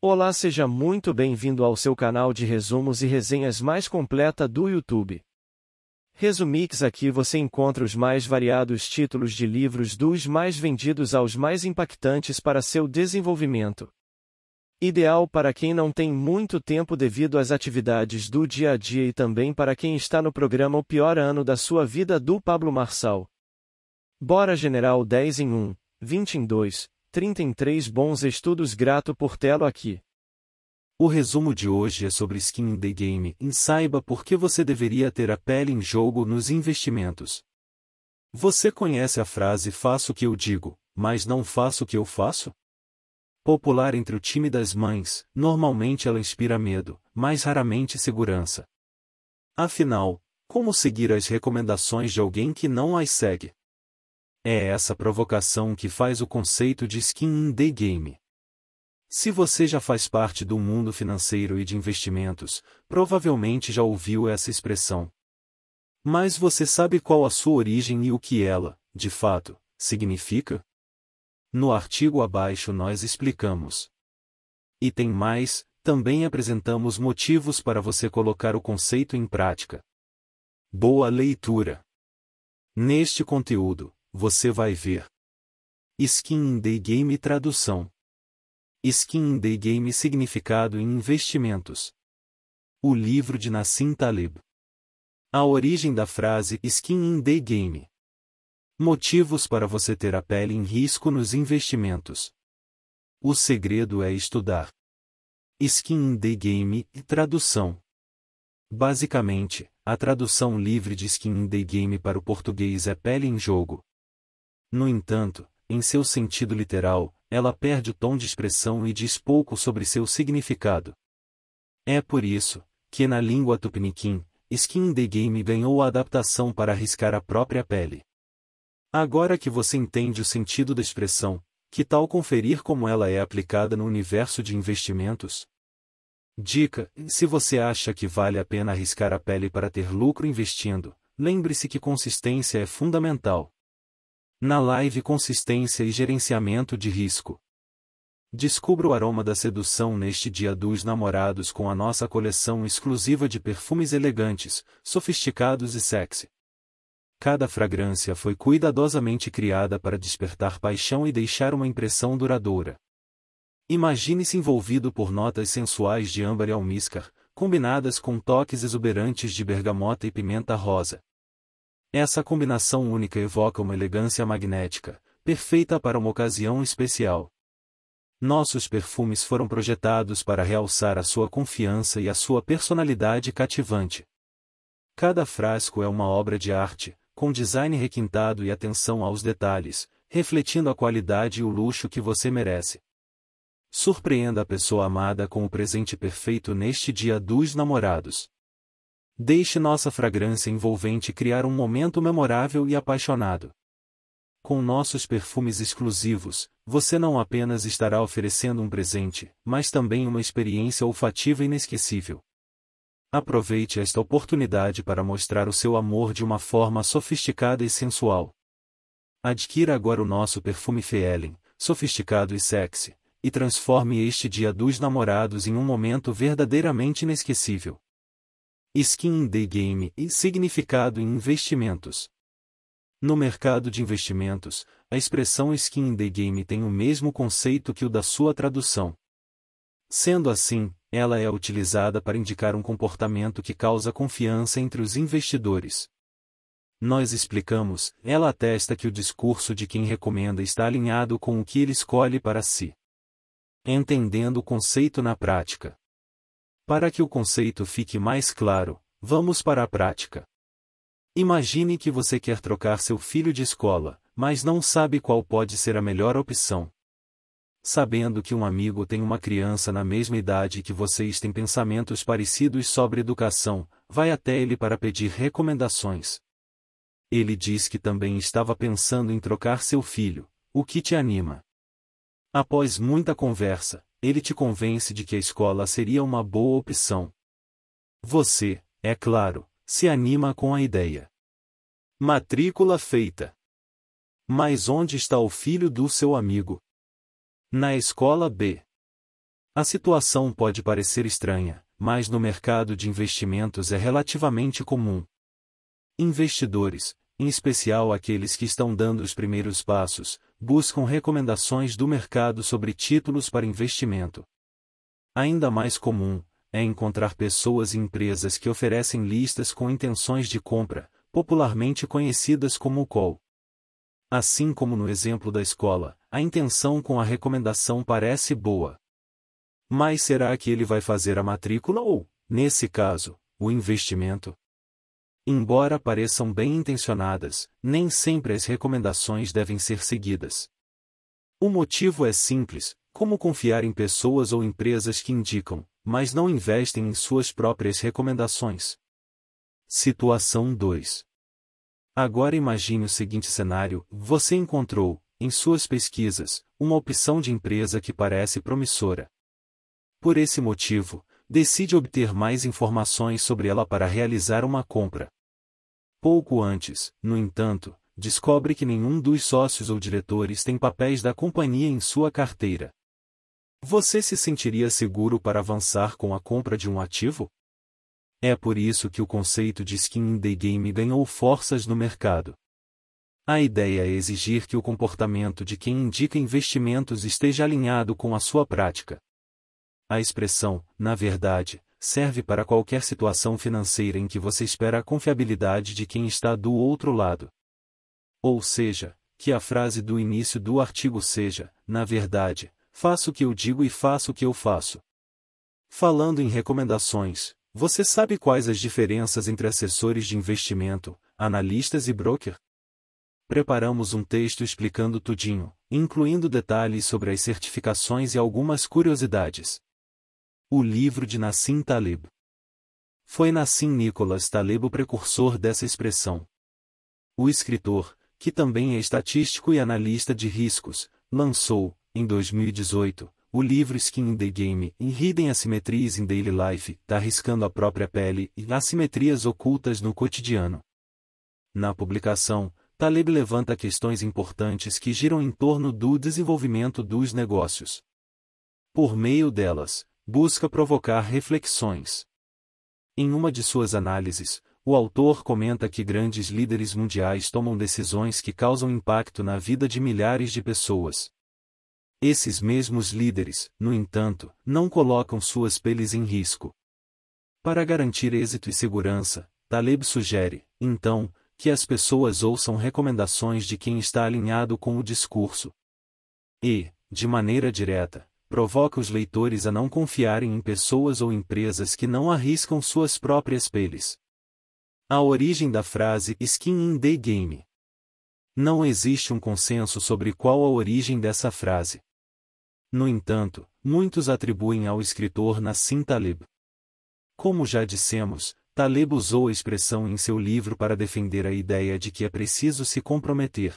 Olá, seja muito bem-vindo ao seu canal de resumos e resenhas mais completa do YouTube. Resumix aqui você encontra os mais variados títulos de livros dos mais vendidos aos mais impactantes para seu desenvolvimento. Ideal para quem não tem muito tempo devido às atividades do dia a dia e também para quem está no programa O Pior Ano da Sua Vida do Pablo Marçal. Bora General 10 em 1, 20 em 2, 33 bons estudos grato por tê-lo aqui. O resumo de hoje é sobre skin in the game e saiba por que você deveria ter a pele em jogo nos investimentos. Você conhece a frase faço o que eu digo, mas não faço o que eu faço? Popular entre o time das mães, normalmente ela inspira medo, mas raramente segurança. Afinal, como seguir as recomendações de alguém que não as segue? É essa provocação que faz o conceito de skin in the game. Se você já faz parte do mundo financeiro e de investimentos, provavelmente já ouviu essa expressão. Mas você sabe qual a sua origem e o que ela, de fato, significa? No artigo abaixo nós explicamos. E tem mais, também apresentamos motivos para você colocar o conceito em prática. Boa leitura! Neste conteúdo, você vai ver. Skin in the Game Tradução Skin in the Game Significado em Investimentos O livro de Nassim Taleb A origem da frase Skin in the Game Motivos para você ter a pele em risco nos investimentos. O segredo é estudar. Skin in the Game e Tradução Basicamente, a tradução livre de Skin in the Game para o português é pele em jogo, no entanto, em seu sentido literal, ela perde o tom de expressão e diz pouco sobre seu significado. É por isso que na língua tupiniquim, Skin in the Game ganhou a adaptação para arriscar a própria pele. Agora que você entende o sentido da expressão, que tal conferir como ela é aplicada no universo de investimentos? Dica: se você acha que vale a pena arriscar a pele para ter lucro investindo, lembre-se que consistência é fundamental. Na live Consistência e Gerenciamento de Risco. Descubra o aroma da sedução neste Dia dos Namorados com a nossa coleção exclusiva de perfumes elegantes, sofisticados e sexy. Cada fragrância foi cuidadosamente criada para despertar paixão e deixar uma impressão duradoura. Imagine-se envolvido por notas sensuais de âmbar e almíscar, combinadas com toques exuberantes de bergamota e pimenta rosa. Essa combinação única evoca uma elegância magnética, perfeita para uma ocasião especial. Nossos perfumes foram projetados para realçar a sua confiança e a sua personalidade cativante. Cada frasco é uma obra de arte, com design requintado e atenção aos detalhes, refletindo a qualidade e o luxo que você merece. Surpreenda a pessoa amada com o presente perfeito neste dia dos namorados. Deixe nossa fragrância envolvente criar um momento memorável e apaixonado. Com nossos perfumes exclusivos, você não apenas estará oferecendo um presente, mas também uma experiência olfativa inesquecível. Aproveite esta oportunidade para mostrar o seu amor de uma forma sofisticada e sensual. Adquira agora o nosso perfume Feeling, sofisticado e sexy, e transforme este Dia dos Namorados em um momento verdadeiramente inesquecível. Skin in the Game e significado em investimentos. No mercado de investimentos, a expressão skin in the game tem o mesmo conceito que o da sua tradução. Sendo assim, ela é utilizada para indicar um comportamento que causa confiança entre os investidores. Nós explicamos, ela atesta que o discurso de quem recomenda está alinhado com o que ele escolhe para si. Entendendo o conceito na prática. Para que o conceito fique mais claro, vamos para a prática. Imagine que você quer trocar seu filho de escola, mas não sabe qual pode ser a melhor opção. Sabendo que um amigo tem uma criança na mesma idade que vocês têm pensamentos parecidos sobre educação, vai até ele para pedir recomendações. Ele diz que também estava pensando em trocar seu filho, o que te anima. Após muita conversa, ele te convence de que a escola seria uma boa opção. Você, é claro, se anima com a ideia. Matrícula feita. Mas onde está o filho do seu amigo? Na escola B. A situação pode parecer estranha, mas no mercado de investimentos é relativamente comum. Investidores, em especial aqueles que estão dando os primeiros passos, buscam recomendações do mercado sobre títulos para investimento. Ainda mais comum é encontrar pessoas e empresas que oferecem listas com intenções de compra, popularmente conhecidas como call. Assim como no exemplo da escola, a intenção com a recomendação parece boa. Mas será que ele vai fazer a matrícula ou, nesse caso, o investimento? embora pareçam bem intencionadas, nem sempre as recomendações devem ser seguidas. O motivo é simples: como confiar em pessoas ou empresas que indicam, mas não investem em suas próprias recomendações? Situação 2 Agora imagine o seguinte cenário: você encontrou, em suas pesquisas, uma opção de empresa que parece promissora. Por esse motivo, decide obter mais informações sobre ela para realizar uma compra. Pouco antes, no entanto, descobre que nenhum dos sócios ou diretores tem papéis da companhia em sua carteira. Você se sentiria seguro para avançar com a compra de um ativo? É por isso que o conceito de skin in the game ganhou forças no mercado. A ideia é exigir que o comportamento de quem indica investimentos esteja alinhado com a sua prática. A expressão, na verdade, serve para qualquer situação financeira em que você espera a confiabilidade de quem está do outro lado. Ou seja, que a frase do início do artigo seja, na verdade, faço o que eu digo e faço o que eu faço. Falando em recomendações, você sabe quais as diferenças entre assessores de investimento, analistas e broker? Preparamos um texto explicando tudinho, incluindo detalhes sobre as certificações e algumas curiosidades. O livro de Nassim Taleb. Foi Nassim Nicholas Taleb o precursor dessa expressão. O escritor, que também é estatístico e analista de riscos, lançou, em 2018, o livro Skin in the Game, em Hidden Asymmetries in Daily Life, tá arriscando a própria pele e assimetrias ocultas no cotidiano. Na publicação, Taleb levanta questões importantes que giram em torno do desenvolvimento dos negócios. Por meio delas, busca provocar reflexões. Em uma de suas análises, o autor comenta que grandes líderes mundiais tomam decisões que causam impacto na vida de milhares de pessoas. Esses mesmos líderes, no entanto, não colocam suas peles em risco. Para garantir êxito e segurança, Taleb sugere, então, que as pessoas ouçam recomendações de quem está alinhado com o discurso. E, de maneira direta, provoca os leitores a não confiarem em pessoas ou empresas que não arriscam suas próprias peles. A origem da frase skin in the game. Não existe um consenso sobre qual a origem dessa frase. No entanto, muitos atribuem ao escritor Nassim Taleb. Como já dissemos, Taleb usou a expressão em seu livro para defender a ideia de que é preciso se comprometer.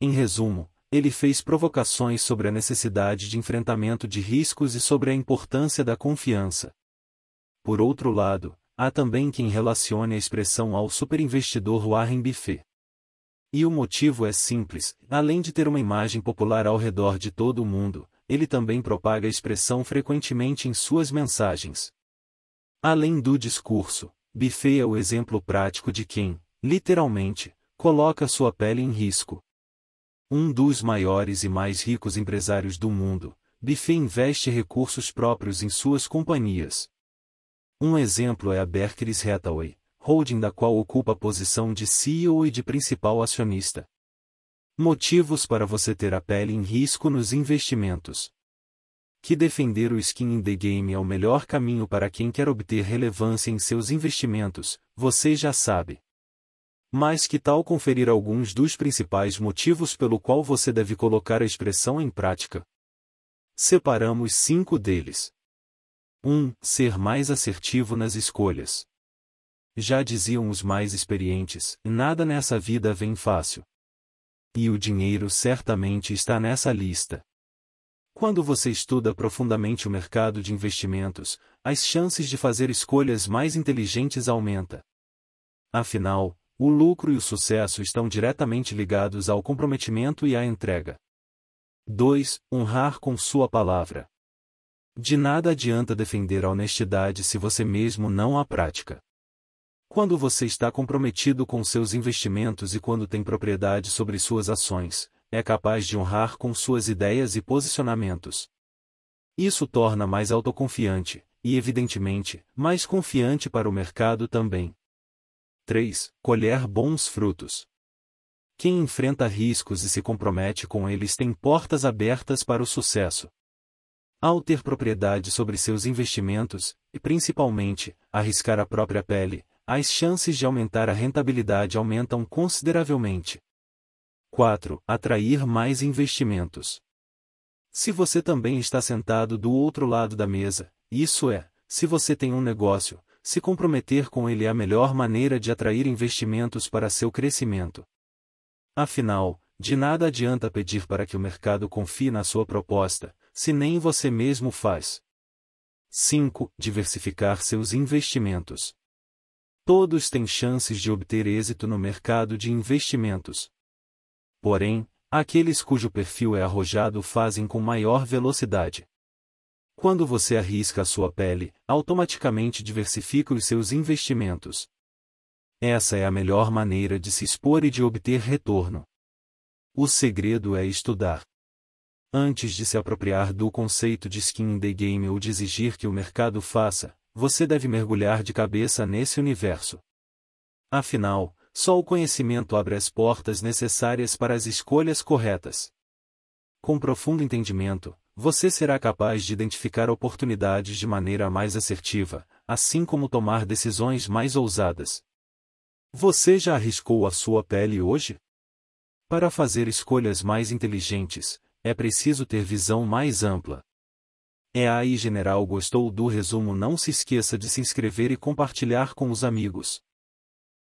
Em resumo, ele fez provocações sobre a necessidade de enfrentamento de riscos e sobre a importância da confiança. Por outro lado, há também quem relacione a expressão ao superinvestidor Warren Buffett. E o motivo é simples: além de ter uma imagem popular ao redor de todo o mundo, ele também propaga a expressão frequentemente em suas mensagens. Além do discurso, Buffet é o exemplo prático de quem, literalmente, coloca sua pele em risco um dos maiores e mais ricos empresários do mundo, Buffet investe recursos próprios em suas companhias. Um exemplo é a Berkshire Hathaway, holding da qual ocupa a posição de CEO e de principal acionista. Motivos para você ter a pele em risco nos investimentos. Que defender o skin in the game é o melhor caminho para quem quer obter relevância em seus investimentos, você já sabe. Mas que tal conferir alguns dos principais motivos pelo qual você deve colocar a expressão em prática? Separamos cinco deles. 1. Um, ser mais assertivo nas escolhas. Já diziam os mais experientes: nada nessa vida vem fácil. E o dinheiro certamente está nessa lista. Quando você estuda profundamente o mercado de investimentos, as chances de fazer escolhas mais inteligentes aumenta. Afinal, o lucro e o sucesso estão diretamente ligados ao comprometimento e à entrega. 2. Honrar com sua palavra. De nada adianta defender a honestidade se você mesmo não a pratica. Quando você está comprometido com seus investimentos e quando tem propriedade sobre suas ações, é capaz de honrar com suas ideias e posicionamentos. Isso torna mais autoconfiante, e evidentemente, mais confiante para o mercado também. 3. Colher bons frutos. Quem enfrenta riscos e se compromete com eles tem portas abertas para o sucesso. Ao ter propriedade sobre seus investimentos, e principalmente, arriscar a própria pele, as chances de aumentar a rentabilidade aumentam consideravelmente. 4. Atrair mais investimentos. Se você também está sentado do outro lado da mesa, isso é, se você tem um negócio, se comprometer com ele é a melhor maneira de atrair investimentos para seu crescimento. Afinal, de nada adianta pedir para que o mercado confie na sua proposta, se nem você mesmo faz. 5. Diversificar seus investimentos. Todos têm chances de obter êxito no mercado de investimentos. Porém, aqueles cujo perfil é arrojado fazem com maior velocidade. Quando você arrisca a sua pele, automaticamente diversifica os seus investimentos. Essa é a melhor maneira de se expor e de obter retorno. O segredo é estudar. Antes de se apropriar do conceito de skin in the game ou de exigir que o mercado faça, você deve mergulhar de cabeça nesse universo. Afinal, só o conhecimento abre as portas necessárias para as escolhas corretas. Com profundo entendimento, você será capaz de identificar oportunidades de maneira mais assertiva, assim como tomar decisões mais ousadas. Você já arriscou a sua pele hoje? Para fazer escolhas mais inteligentes, é preciso ter visão mais ampla. É aí, general, gostou do resumo? Não se esqueça de se inscrever e compartilhar com os amigos.